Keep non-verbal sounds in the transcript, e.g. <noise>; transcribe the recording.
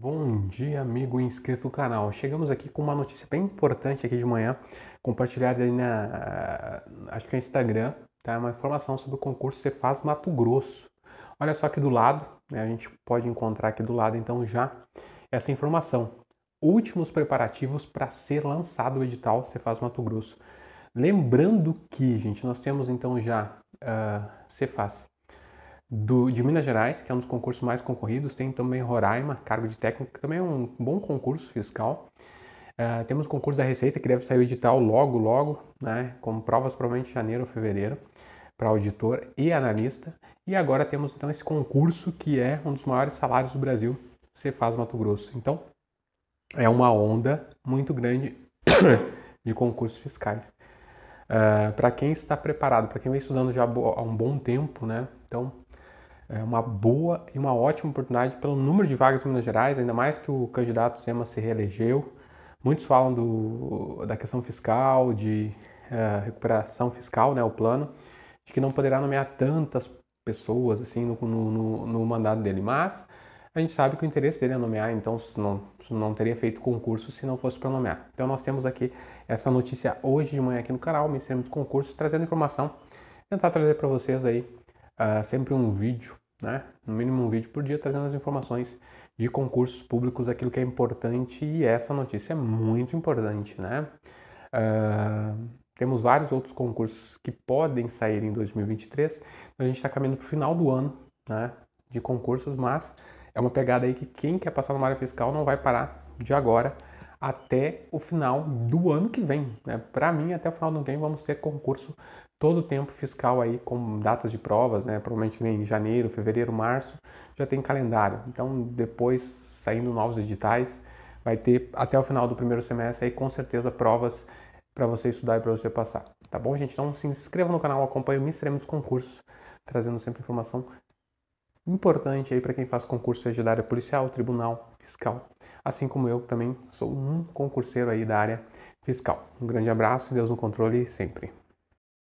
Bom dia, amigo inscrito no canal. Chegamos aqui com uma notícia bem importante aqui de manhã, compartilhada aí na, ah, acho que é Instagram, tá? Uma informação sobre o concurso Cefaz Mato Grosso. Olha só aqui do lado, né? a gente pode encontrar aqui do lado então já essa informação. Últimos preparativos para ser lançado o edital Cefaz Mato Grosso. Lembrando que, gente, nós temos então já uh, ah, Cefaz do, de Minas Gerais, que é um dos concursos mais concorridos, tem também Roraima, cargo de técnico, que também é um bom concurso fiscal. Uh, temos o concurso da Receita, que deve sair o edital logo, logo, né, com provas provavelmente em janeiro ou fevereiro, para auditor e analista. E agora temos então esse concurso que é um dos maiores salários do Brasil, Cefaz Mato Grosso. Então, é uma onda muito grande <coughs> de concursos fiscais. Uh, para quem está preparado, para quem vem estudando já há um bom tempo, né? Então, é uma boa e uma ótima oportunidade pelo número de vagas em Minas Gerais, ainda mais que o candidato Zema se reelegeu. Muitos falam do, da questão fiscal, de eh, recuperação fiscal, né, o plano, de que não poderá nomear tantas pessoas assim no, no, no, mandato dele, mas a gente sabe que o interesse dele é nomear, então não, não teria feito concurso se não fosse para nomear. Então nós temos aqui essa notícia hoje de manhã aqui no canal, Ministério dos Concursos, trazendo informação, tentar trazer para vocês aí uh, sempre um vídeo, né? No mínimo um vídeo por dia trazendo as informações de concursos públicos, aquilo que é importante e essa notícia é muito importante, né? Uh, temos vários outros concursos que podem sair em 2023, então a gente está caminhando para o final do ano, né? De concursos, mas é uma pegada aí que quem quer passar numa área fiscal não vai parar de agora até o final do ano que vem. Né? Para mim, até o final do ano que vem, vamos ter concurso todo o tempo fiscal aí com datas de provas, né? Provavelmente em janeiro, fevereiro, março já tem calendário. Então depois saindo novos editais, vai ter até o final do primeiro semestre aí com certeza provas para você estudar e para você passar. Tá bom, gente? Então se inscreva no canal, acompanhe o Ministério dos Concursos, trazendo sempre informação importante aí para quem faz concurso seja da área policial, tribunal, fiscal assim como eu também sou um concurseiro aí da área fiscal. Um grande abraço, Deus no controle sempre.